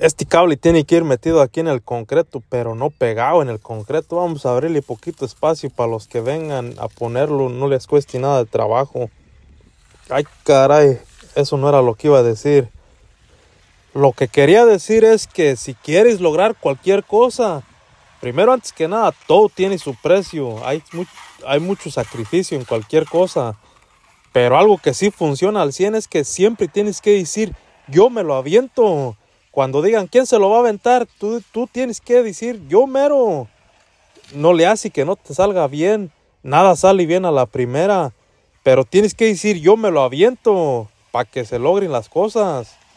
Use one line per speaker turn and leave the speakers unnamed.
Este cable tiene que ir metido aquí en el concreto, pero no pegado en el concreto. Vamos a abrirle poquito espacio para los que vengan a ponerlo. No les cueste nada de trabajo. Ay, caray, eso no era lo que iba a decir. Lo que quería decir es que si quieres lograr cualquier cosa, primero antes que nada, todo tiene su precio. Hay, hay mucho sacrificio en cualquier cosa. Pero algo que sí funciona al 100 es que siempre tienes que decir, yo me lo aviento. Cuando digan quién se lo va a aventar, tú, tienes que decir yo mero. No le hace que no te salga bien. Nada sale bien a la primera. Pero tienes que decir yo me lo aviento para que se logren las cosas.